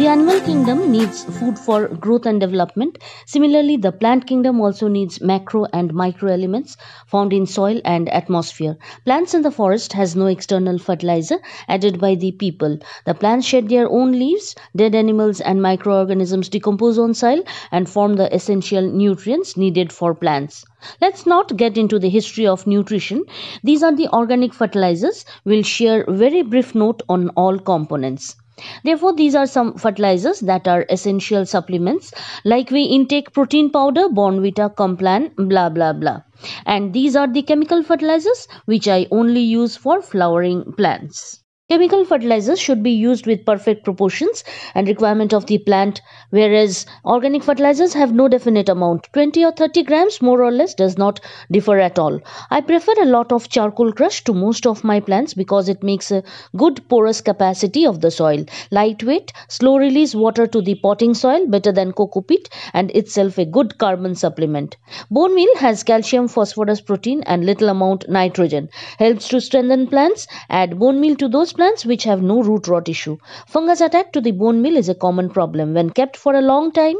The animal kingdom needs food for growth and development. Similarly, the plant kingdom also needs macro and micro elements found in soil and atmosphere. Plants in the forest has no external fertilizer added by the people. The plants shed their own leaves, dead animals and microorganisms decompose on soil and form the essential nutrients needed for plants. Let's not get into the history of nutrition. These are the organic fertilizers. We'll share very brief note on all components. Therefore, these are some fertilizers that are essential supplements like we intake protein powder, Bonvita, Complan, blah blah blah. And these are the chemical fertilizers which I only use for flowering plants. Chemical fertilizers should be used with perfect proportions and requirement of the plant, whereas organic fertilizers have no definite amount. 20 or 30 grams more or less does not differ at all. I prefer a lot of charcoal crush to most of my plants because it makes a good porous capacity of the soil. Lightweight, slow release water to the potting soil better than coco peat and itself a good carbon supplement. Bone meal has calcium, phosphorus, protein and little amount nitrogen. Helps to strengthen plants. Add bone meal to those plants which have no root rot issue. Fungus attack to the bone meal is a common problem. When kept for a long time,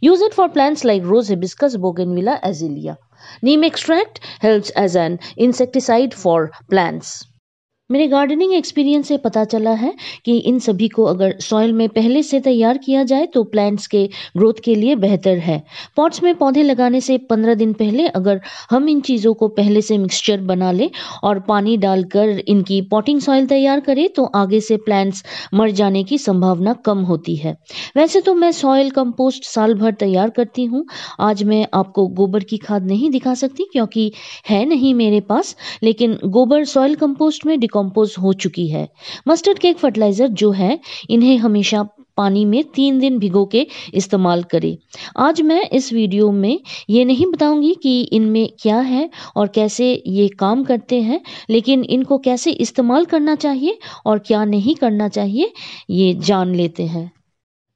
use it for plants like rose hibiscus, bougainvillea, azalea. Neem extract helps as an insecticide for plants. मेरे gardening experience से पता चला है कि इन सभी को अगर soil में पहले से तैयार किया जाए तो प्लांट्स के ग्रोथ के लिए बेहतर है पॉट्स में पौधे लगाने से पंद्रह दिन पहले अगर हम इन चीज़ों को पहले से मिक्सचर बना लें और पानी डालकर इनकी पॉटिंग सॉइल तैयार करें तो आगे से प्लांट्स मर जाने की संभावना कम होती है वैसे तो मैं सॉयल कंपोस्ट साल भर तैयार करती हूँ आज मैं आपको गोबर की खाद नहीं दिखा सकती क्योंकि है नहीं मेरे पास लेकिन गोबर सॉयल कंपोस्ट में डिकॉ डिकम्पोज हो चुकी है मस्टर्ड केक फर्टिलाइज़र जो है इन्हें हमेशा पानी में तीन दिन भिगो के इस्तेमाल करें आज मैं इस वीडियो में ये नहीं बताऊंगी कि इनमें क्या है और कैसे ये काम करते हैं लेकिन इनको कैसे इस्तेमाल करना चाहिए और क्या नहीं करना चाहिए ये जान लेते हैं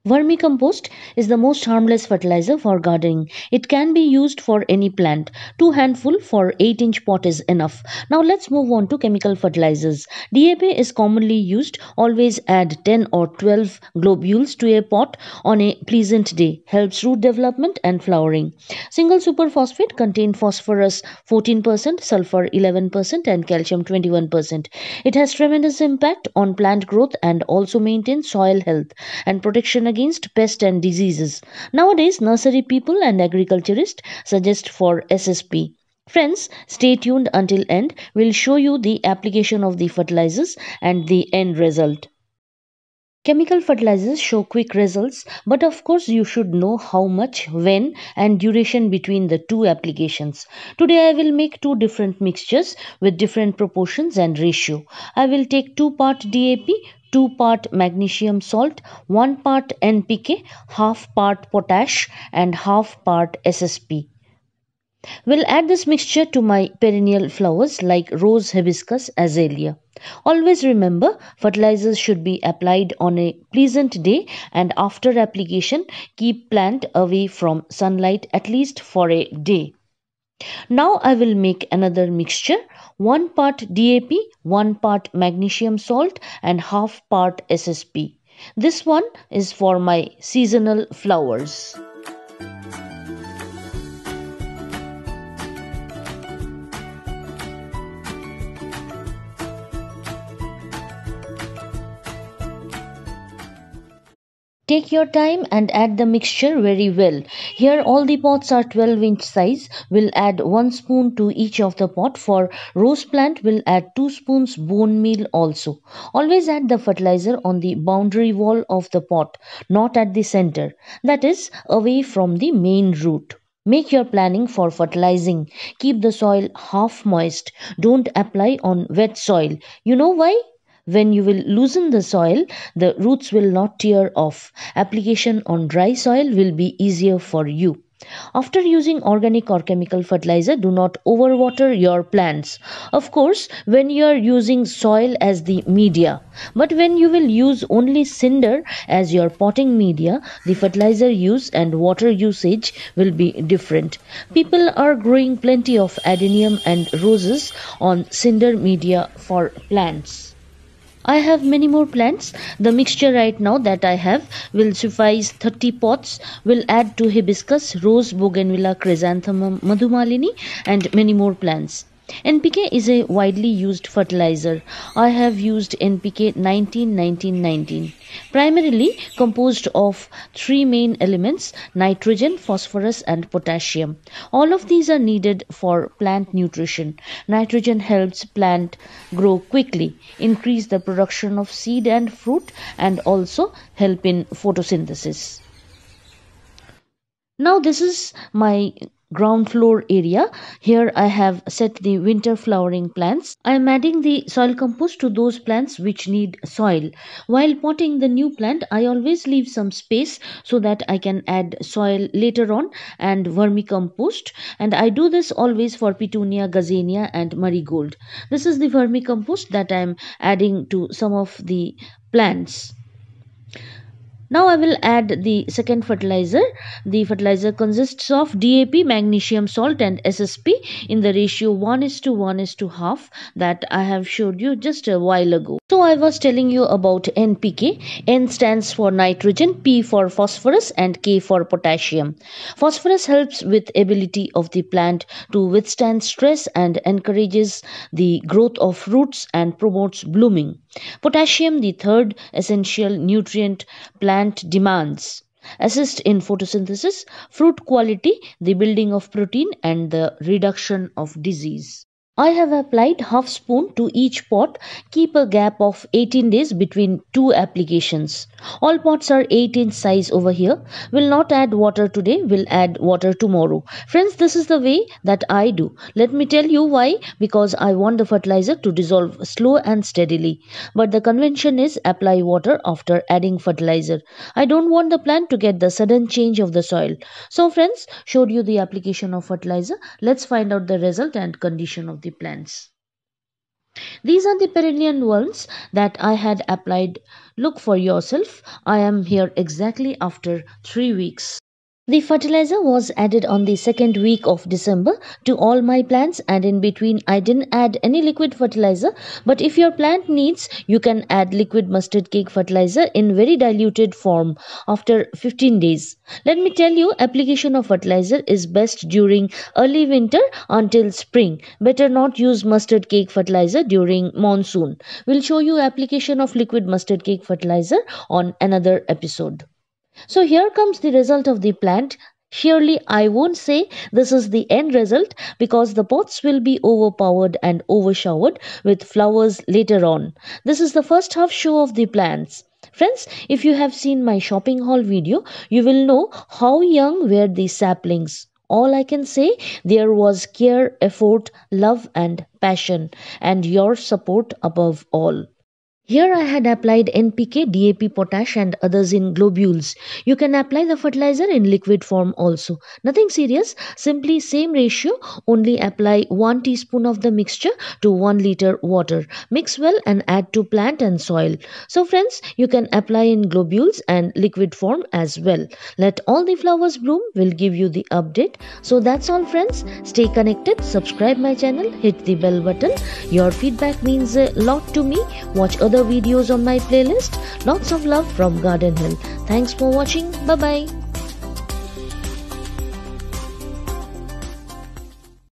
Vermicompost is the most harmless fertilizer for gardening. It can be used for any plant. Two handful for 8 inch pot is enough. Now let's move on to chemical fertilizers. DAP is commonly used. Always add 10 or 12 globules to a pot on a pleasant day. Helps root development and flowering. Single superphosphate contains phosphorus 14%, sulfur 11% and calcium 21%. It has tremendous impact on plant growth and also maintains soil health and protection against pests and diseases. Nowadays, nursery people and agriculturists suggest for SSP. Friends, stay tuned until end. We'll show you the application of the fertilizers and the end result. Chemical fertilizers show quick results, but of course, you should know how much, when, and duration between the two applications. Today, I will make two different mixtures with different proportions and ratio. I will take 2 part DAP, 2 part magnesium salt, 1 part NPK, half part potash, and half part SSP. Will add this mixture to my perennial flowers like rose, hibiscus, azalea. Always remember fertilizers should be applied on a pleasant day and after application keep plant away from sunlight at least for a day. Now I will make another mixture 1 part DAP, 1 part magnesium salt and half part SSP. This one is for my seasonal flowers. Take your time and add the mixture very well. Here all the pots are 12 inch size. We'll add 1 spoon to each of the pot. For rose plant we'll add 2 spoons bone meal also. Always add the fertilizer on the boundary wall of the pot, not at the center. That is away from the main root. Make your planning for fertilizing. Keep the soil half moist. Don't apply on wet soil. You know why? When you will loosen the soil, the roots will not tear off. Application on dry soil will be easier for you. After using organic or chemical fertilizer, do not overwater your plants. Of course, when you are using soil as the media, but when you will use only cinder as your potting media, the fertilizer use and water usage will be different. People are growing plenty of adenium and roses on cinder media for plants. I have many more plants. The mixture right now that I have will suffice 30 pots. Will add to hibiscus, rose, bougainvillea, chrysanthemum, madhumalini and many more plants. NPK is a widely used fertilizer. I have used NPK 19-19-19, primarily composed of three main elements, nitrogen, phosphorus and potassium. All of these are needed for plant nutrition. Nitrogen helps plant grow quickly, increase the production of seed and fruit and also help in photosynthesis. Now this is my ground floor area. Here I have set the winter flowering plants. I am adding the soil compost to those plants which need soil. While potting the new plant, I always leave some space so that I can add soil later on and vermicompost. And I do this always for petunia, gazania and marigold. This is the vermicompost that I am adding to some of the plants. Now I will add the second fertilizer. The fertilizer consists of DAP, magnesium salt and SSP in the ratio 1 is to 1 is to half that I have showed you just a while ago. So I was telling you about NPK. N stands for nitrogen, P for phosphorus and K for potassium. Phosphorus helps with ability of the plant to withstand stress and encourages the growth of roots and promotes blooming. Potassium, the third essential nutrient plant plant demands assist in photosynthesis, fruit quality, the building of protein, and the reduction of disease. I have applied half spoon to each pot. Keep a gap of 18 days between two applications. All pots are 8 inch size over here. Will not add water today, will add water tomorrow. Friends, this is the way that I do. Let me tell you why. Because I want the fertilizer to dissolve slow and steadily. But the convention is apply water after adding fertilizer. I don't want the plant to get the sudden change of the soil. So friends, showed you the application of fertilizer. Let's find out the result and condition of the plants. These are the perennial ones that I had applied. Look for yourself. I am here exactly after three weeks. The fertilizer was added on the second week of December to all my plants and in between I didn't add any liquid fertilizer but if your plant needs you can add liquid mustard cake fertilizer in very diluted form after 15 days. Let me tell you application of fertilizer is best during early winter until spring. Better not use mustard cake fertilizer during monsoon. We'll show you application of liquid mustard cake fertilizer on another episode. So here comes the result of the plant. Surely I won't say this is the end result because the pots will be overpowered and overshowered with flowers later on. This is the first half show of the plants. Friends, if you have seen my shopping haul video, you will know how young were these saplings. All I can say, there was care, effort, love and passion and your support above all. Here I had applied NPK, DAP, potash and others in globules. You can apply the fertilizer in liquid form also. Nothing serious, simply same ratio, only apply 1 teaspoon of the mixture to 1 liter water. Mix well and add to plant and soil. So friends, you can apply in globules and liquid form as well. Let all the flowers bloom, we'll give you the update. So that's all friends. Stay connected, subscribe my channel, hit the bell button. Your feedback means a lot to me. Watch other other videos on my playlist. Lots of love from Garden Hill. Thanks for watching. Bye bye.